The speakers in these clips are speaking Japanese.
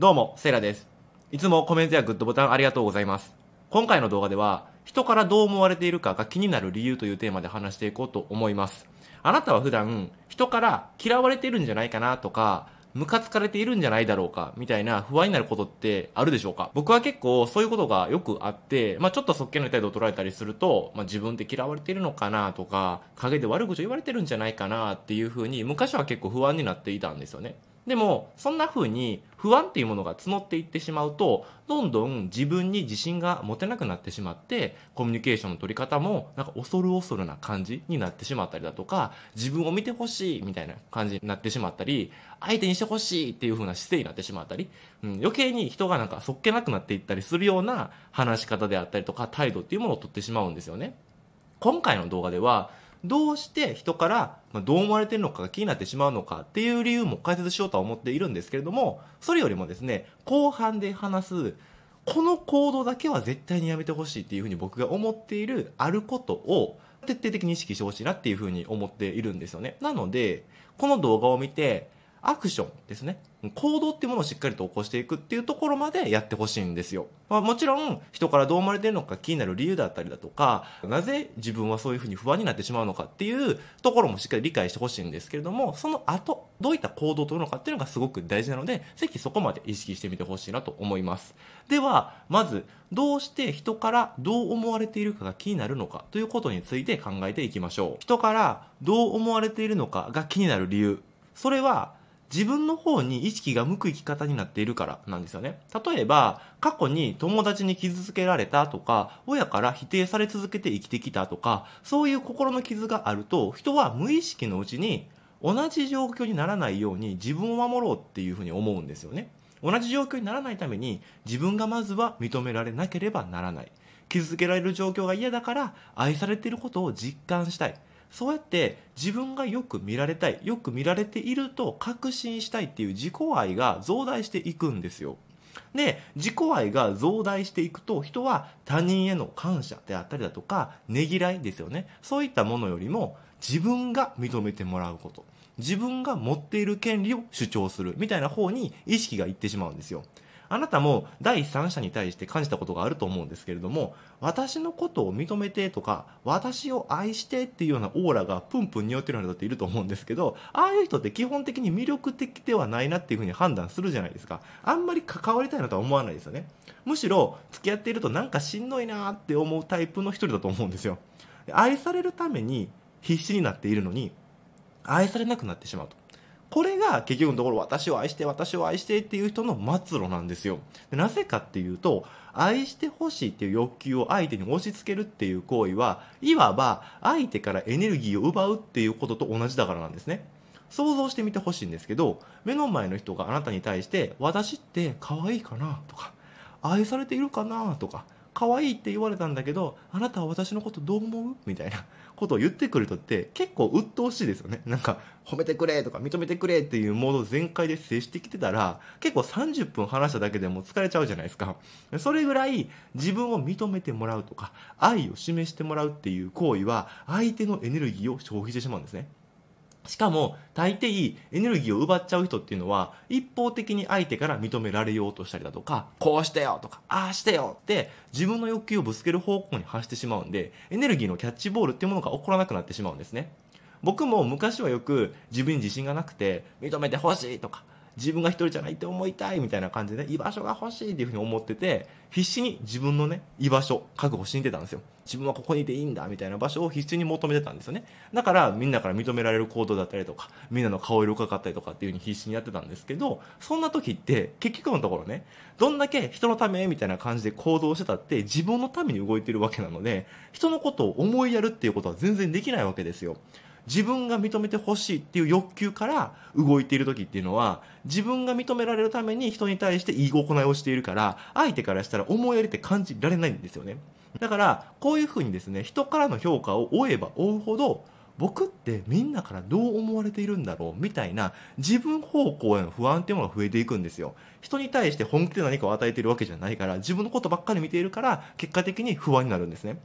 どうも、セイラです。いつもコメントやグッドボタンありがとうございます。今回の動画では、人からどう思われているかが気になる理由というテーマで話していこうと思います。あなたは普段、人から嫌われているんじゃないかなとか、ムカつかれているんじゃないだろうかみたいな不安になることってあるでしょうか僕は結構そういうことがよくあって、まあ、ちょっとそっけない態度を取られたりすると、まあ、自分って嫌われているのかなとか、陰で悪口を言われてるんじゃないかなっていうふうに昔は結構不安になっていたんですよね。でもそんな風に不安っていうものが募っていってしまうとどんどん自分に自信が持てなくなってしまってコミュニケーションの取り方もなんか恐る恐るな感じになってしまったりだとか自分を見てほしいみたいな感じになってしまったり相手にしてほしいっていう風な姿勢になってしまったり、うん、余計に人がなんかそっけなくなっていったりするような話し方であったりとか態度っていうものをとってしまうんですよね。今回の動画ではどうして人からどう思われてるのかが気になってしまうのかっていう理由も解説しようとは思っているんですけれども、それよりもですね、後半で話す、この行動だけは絶対にやめてほしいっていうふうに僕が思っているあることを徹底的に意識してほしいなっていうふうに思っているんですよね。なので、この動画を見て、アクションですね。行動っていうものをしっかりと起こしていくっていうところまでやってほしいんですよ。まあ、もちろん人からどう思われてるのか気になる理由だったりだとか、なぜ自分はそういうふうに不安になってしまうのかっていうところもしっかり理解してほしいんですけれども、その後、どういった行動をとるのかっていうのがすごく大事なので、ぜひそこまで意識してみてほしいなと思います。では、まず、どうして人からどう思われているかが気になるのかということについて考えていきましょう。人からどう思われているのかが気になる理由。それは自分の方に意識が向く生き方になっているからなんですよね。例えば、過去に友達に傷つけられたとか、親から否定され続けて生きてきたとか、そういう心の傷があると、人は無意識のうちに同じ状況にならないように自分を守ろうっていうふうに思うんですよね。同じ状況にならないために自分がまずは認められなければならない。傷つけられる状況が嫌だから愛されていることを実感したい。そうやって自分がよく見られたいよく見られていると確信したいっていう自己愛が増大していくんですよで自己愛が増大していくと人は他人への感謝であったりだとかねぎらいですよねそういったものよりも自分が認めてもらうこと自分が持っている権利を主張するみたいな方に意識がいってしまうんですよあなたも第三者に対して感じたことがあると思うんですけれども、私のことを認めてとか、私を愛してっていうようなオーラがプンプン匂ってる人っていると思うんですけど、ああいう人って基本的に魅力的ではないなっていうふうに判断するじゃないですか。あんまり関わりたいなとは思わないですよね。むしろ、付き合っているとなんかしんどいなって思うタイプの一人だと思うんですよ。愛されるために必死になっているのに、愛されなくなってしまうと。これが結局のところ私を愛して私を愛してっていう人の末路なんですよ。なぜかっていうと愛してほしいっていう欲求を相手に押し付けるっていう行為はいわば相手からエネルギーを奪うっていうことと同じだからなんですね。想像してみてほしいんですけど目の前の人があなたに対して私って可愛いかなとか愛されているかなとか可愛いって言われたんだけどあなたは私のことどう思うみたいなことを言ってくる人って結構鬱陶しいですよね。なんか褒めてくれとか認めてくれっていうモード全開で接してきてたら結構30分話しただけでも疲れちゃうじゃないですか。それぐらい自分を認めてもらうとか愛を示してもらうっていう行為は相手のエネルギーを消費してしまうんですね。しかも大抵エネルギーを奪っちゃう人っていうのは一方的に相手から認められようとしたりだとかこうしてよとかああしてよって自分の欲求をぶつける方向に発してしまうんでエネルギーのキャッチボールっていうものが起こらなくなってしまうんですね僕も昔はよく自分に自信がなくて認めてほしいとか自分が一人じゃないって思いたいみたいな感じで、ね、居場所が欲しいっていうふうに思ってて、必死に自分のね、居場所、確保しにてたんですよ。自分はここにいていいんだみたいな場所を必死に求めてたんですよね。だからみんなから認められる行動だったりとか、みんなの顔色をかかったりとかっていうふうに必死にやってたんですけど、そんな時って結局のところね、どんだけ人のためみたいな感じで行動してたって自分のために動いてるわけなので、人のことを思いやるっていうことは全然できないわけですよ。自分が認めてほしいっていう欲求から動いている時っていうのは自分が認められるために人に対していい行いをしているから相手からしたら思いやりって感じられないんですよねだからこういうふうにですね人からの評価を追えば追うほど僕ってみんなからどう思われているんだろうみたいな自分方向への不安っていうものが増えていくんですよ。人に対して本気で何かを与えているわけじゃないから自分のことばっかり見ているから結果的に不安になるんですね。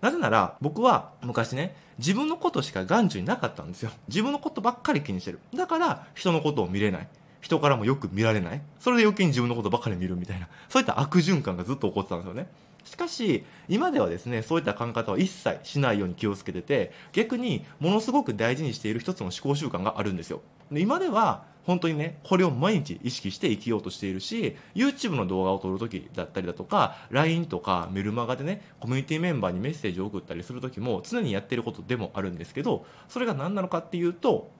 なぜなら、僕は昔ね、自分のことしか眼中になかったんですよ。自分のことばっかり気にしてる。だから、人のことを見れない。人からもよく見られない。それで余計に自分のことばっかり見るみたいな。そういった悪循環がずっと起こってたんですよね。しかし、今ではですね、そういった考え方は一切しないように気をつけてて、逆にものすごく大事にしている一つの思考習慣があるんですよ。で今では、本当にね、これを毎日意識して生きようとしているし、YouTube の動画を撮るときだったりだとか、LINE とかメルマガでね、コミュニティメンバーにメッセージを送ったりするときも常にやってることでもあるんですけど、それが何なのかっていうと、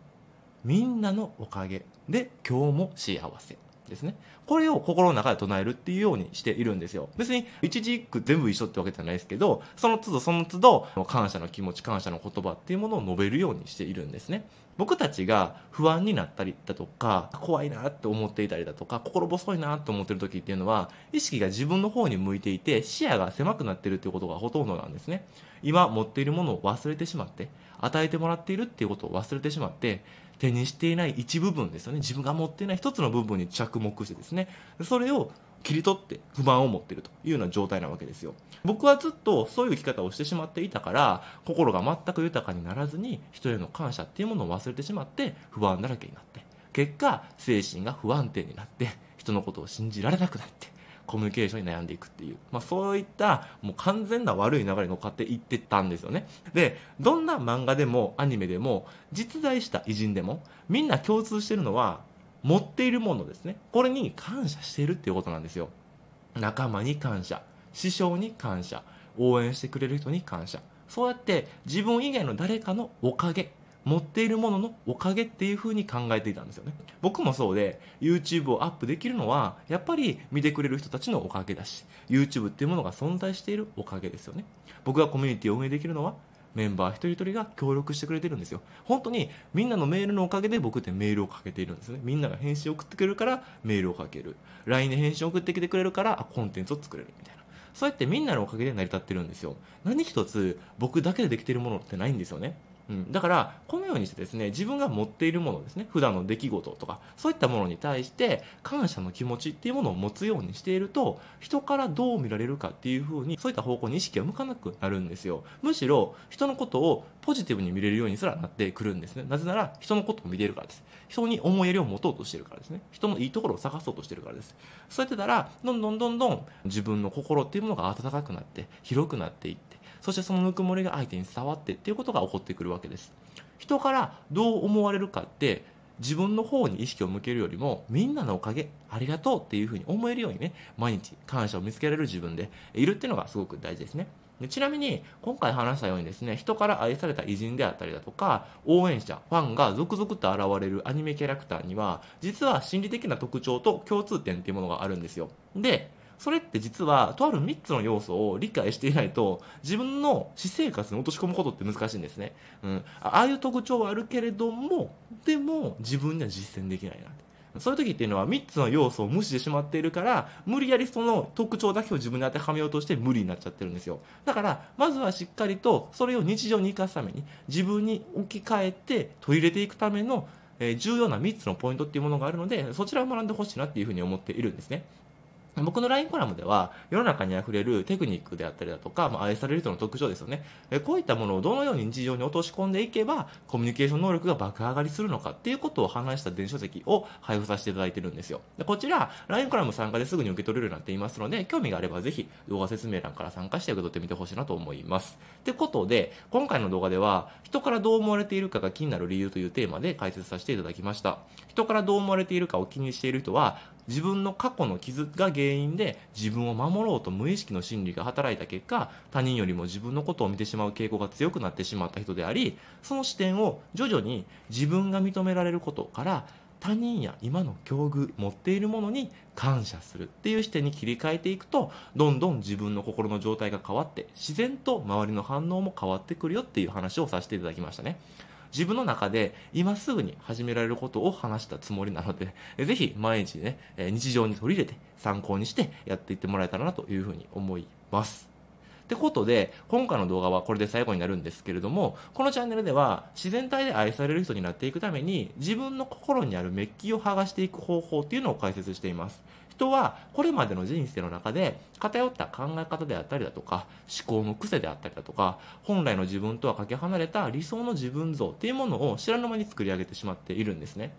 みんなのおかげで今日も幸せ。ですね。これを心の中で唱えるっていうようにしているんですよ。別に一字一句全部一緒ってわけじゃないですけど、その都度その都度感謝の気持ち、感謝の言葉っていうものを述べるようにしているんですね。僕たちが不安になったりだとか、怖いなって思っていたりだとか、心細いなって思ってる時っていうのは、意識が自分の方に向いていて、視野が狭くなってるっていうことがほとんどなんですね。今持っているものを忘れてしまって、与えてもらっているっていうことを忘れてしまって、手にしていない一部分ですよね自分が持っていない一つの部分に着目してですねそれを切り取って不満を持っているというような状態なわけですよ僕はずっとそういう生き方をしてしまっていたから心が全く豊かにならずに人への感謝っていうものを忘れてしまって不安だらけになって結果精神が不安定になって人のことを信じられなくなってコミュニケーションに悩んでいくっていう、まあ、そういったもう完全な悪い流れに乗っかっていってたんですよね。で、どんな漫画でもアニメでも実在した偉人でもみんな共通してるのは持っているものですね。これに感謝してるっていうことなんですよ。仲間に感謝、師匠に感謝、応援してくれる人に感謝。そうやって自分以外の誰かのおかげ持っているもののおかげっていう風に考えていたんですよね僕もそうで YouTube をアップできるのはやっぱり見てくれる人たちのおかげだし YouTube っていうものが存在しているおかげですよね僕がコミュニティを運営できるのはメンバー一人一人が協力してくれてるんですよ本当にみんなのメールのおかげで僕ってメールをかけているんですねみんなが返信送ってくれるからメールをかける LINE で返信送ってきてくれるからコンテンツを作れるみたいなそうやってみんなのおかげで成り立ってるんですよ何一つ僕だけでできてるものってないんですよねうん、だからこのようにしてですね自分が持っているものですね普段の出来事とかそういったものに対して感謝の気持ちっていうものを持つようにしていると人からどう見られるかっていうふうにそういった方向に意識が向かなくなるんですよむしろ人のことをポジティブに見れるようにすらなってくるんですねなぜなら人のことを見れるからです人に思いやりを持とうとしてるからですね人のいいところを探そうとしてるからですそうやってたらどんどんどんどん自分の心っていうものが温かくなって広くなっていってそしてそのぬくもりが相手に伝わってっていうことが起こってくるわけです人からどう思われるかって自分の方に意識を向けるよりもみんなのおかげありがとうっていうふうに思えるようにね毎日感謝を見つけられる自分でいるっていうのがすごく大事ですねでちなみに今回話したようにですね人から愛された偉人であったりだとか応援者ファンが続々と現れるアニメキャラクターには実は心理的な特徴と共通点っていうものがあるんですよでそれって実はとある3つの要素を理解していないと自分の私生活に落とし込むことって難しいんですね、うん、ああいう特徴はあるけれどもでも自分には実践できないなそういう時っていうのは3つの要素を無視してしまっているから無理やりその特徴だけを自分に当てはめようとして無理になっちゃってるんですよだからまずはしっかりとそれを日常に生かすために自分に置き換えて取り入れていくための重要な3つのポイントっていうものがあるのでそちらを学んでほしいなっていうふうに思っているんですね僕の LINE コラムでは世の中にあふれるテクニックであったりだとか、まあ、愛される人の特徴ですよねこういったものをどのように日常に落とし込んでいけばコミュニケーション能力が爆上がりするのかっていうことを話した電子書籍を配布させていただいてるんですよでこちら LINE コラム参加ですぐに受け取れるようになっていますので興味があればぜひ動画説明欄から参加して受け取ってみてほしいなと思いますってことで今回の動画では人からどう思われているかが気になる理由というテーマで解説させていただきました人からどう思われているかを気にしている人は自分の過去の傷が原因因で自分を守ろうと無意識の心理が働いた結果他人よりも自分のことを見てしまう傾向が強くなってしまった人でありその視点を徐々に自分が認められることから他人や今の境遇持っているものに感謝するっていう視点に切り替えていくとどんどん自分の心の状態が変わって自然と周りの反応も変わってくるよっていう話をさせていただきましたね。自分の中で今すぐに始められることを話したつもりなので、ぜひ毎日ね、日常に取り入れて参考にしてやっていってもらえたらなというふうに思います。ってことで、今回の動画はこれで最後になるんですけれども、このチャンネルでは自然体で愛される人になっていくために自分の心にあるメッキを剥がしていく方法っていうのを解説しています。人はこれまでの人生の中で偏った考え方であったりだとか思考の癖であったりだとか本来の自分とはかけ離れた理想の自分像っていうものを知らぬ間に作り上げてしまっているんですね。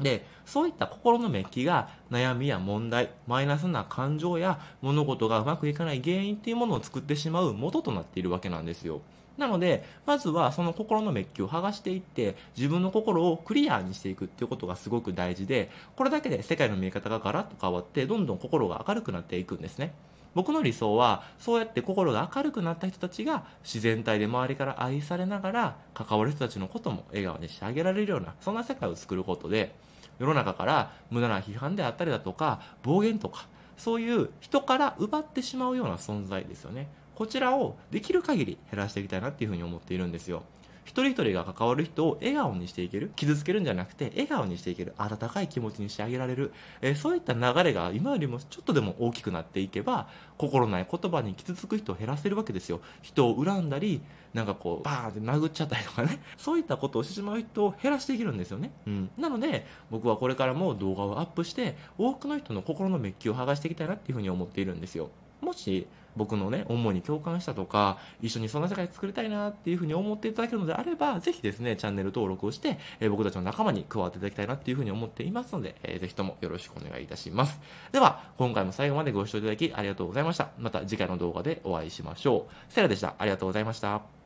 で、そういった心のメッキが悩みや問題、マイナスな感情や物事がうまくいかない原因っていうものを作ってしまう元となっているわけなんですよ。なので、まずはその心のメッキを剥がしていって、自分の心をクリアにしていくっていうことがすごく大事で、これだけで世界の見え方がガラッと変わって、どんどん心が明るくなっていくんですね。僕の理想はそうやって心が明るくなった人たちが自然体で周りから愛されながら関わる人たちのことも笑顔にしてあげられるようなそんな世界を作ることで世の中から無駄な批判であったりだとか暴言とかそういう人から奪ってしまうような存在ですよねこちらをできる限り減らしていきたいなっていうふうに思っているんですよ。一人一人が関わる人を笑顔にしていける傷つけるんじゃなくて笑顔にしていける温かい気持ちにしてあげられる、えー、そういった流れが今よりもちょっとでも大きくなっていけば心ない言葉に傷つく人を減らせるわけですよ人を恨んだりなんかこうバーンって殴っちゃったりとかねそういったことをしてしまう人を減らしていけるんですよね、うん、なので僕はこれからも動画をアップして多くの人の心のメッキを剥がしていきたいなっていうふうに思っているんですよもし僕のね思いに共感したとか一緒にそんな世界作りたいなっていうふうに思っていただけるのであればぜひですねチャンネル登録をして、えー、僕たちの仲間に加わっていただきたいなっていうふうに思っていますので、えー、ぜひともよろしくお願いいたしますでは今回も最後までご視聴いただきありがとうございましたまた次回の動画でお会いしましょうセラでしたありがとうございました